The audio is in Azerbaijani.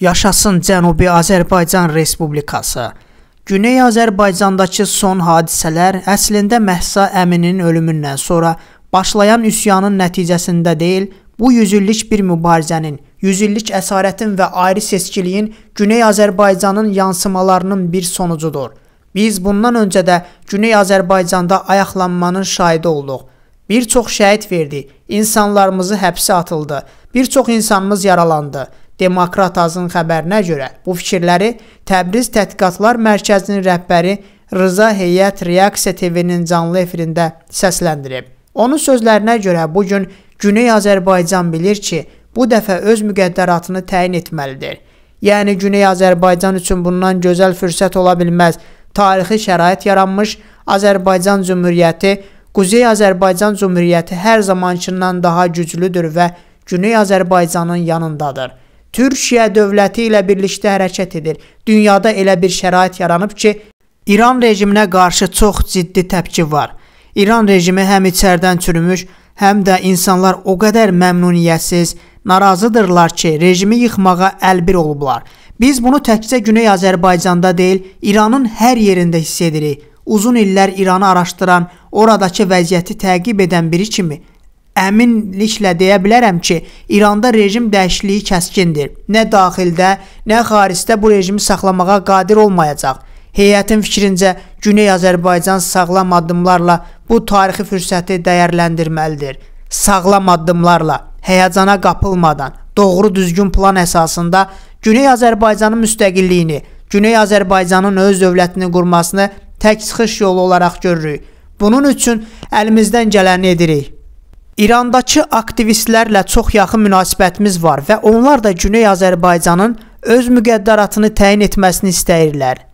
Yaşasın Cənubi Azərbaycan Respublikası. Güney Azərbaycandakı son hadisələr əslində Məhsa Əminin ölümündən sonra başlayan üsyanın nəticəsində deyil, bu yüzillik bir mübarizənin, yüzillik əsarətin və ayrı seçkiliyin Güney Azərbaycanın yansımalarının bir sonucudur. Biz bundan öncə də Güney Azərbaycanda ayaqlanmanın şahidi olduq. Bir çox şəhid verdi, insanlarımızı həbsə atıldı, bir çox insanımız yaralandı. Demokrat Azın xəbərinə görə bu fikirləri Təbriz Tədqiqatlar Mərkəzinin rəhbəri Rıza Heyət Reaksiya TV-nin canlı efirində səsləndirib. Onun sözlərinə görə bu gün Güney Azərbaycan bilir ki, bu dəfə öz müqəddəratını təyin etməlidir. Yəni Güney Azərbaycan üçün bundan gözəl fürsət ola bilməz. Tarixi şərait yaranmış Azərbaycan Cümhuriyyəti Quzey Azərbaycan Cümhuriyyəti hər zamankından daha güclüdür və Güney Azərbaycanın yanındadır. Türkiyə dövləti ilə birlikdə hərəkət edir. Dünyada elə bir şərait yaranıb ki, İran rejiminə qarşı çox ciddi təpki var. İran rejimi həm içərdən çürümüş, həm də insanlar o qədər məmnuniyyətsiz, narazıdırlar ki, rejimi yıxmağa əlbir olublar. Biz bunu təkcə Güney Azərbaycanda deyil, İranın hər yerində hiss edirik. Uzun illər İranı araşdıran, oradakı vəziyyəti təqib edən biri kimi əminliklə deyə bilərəm ki, İranda rejim dəyişikliyi kəskindir. Nə daxildə, nə xaricdə bu rejimi saxlamağa qadir olmayacaq. Heyətin fikrincə Güney Azərbaycan sağlam addımlarla bu tarixi fürsəti dəyərləndirməlidir. Sağlam addımlarla, həyəcana qapılmadan, doğru düzgün plan əsasında Güney Azərbaycanın müstəqilliyini, Güney Azərbaycanın öz dövlətini qurmasını tək çıxış yolu olaraq görürük. Bunun üçün əlimizdən gələni edirik. İrandakı aktivistlərlə çox yaxın münasibətimiz var və onlar da Güney Azərbaycanın öz müqəddəratını təyin etməsini istəyirlər.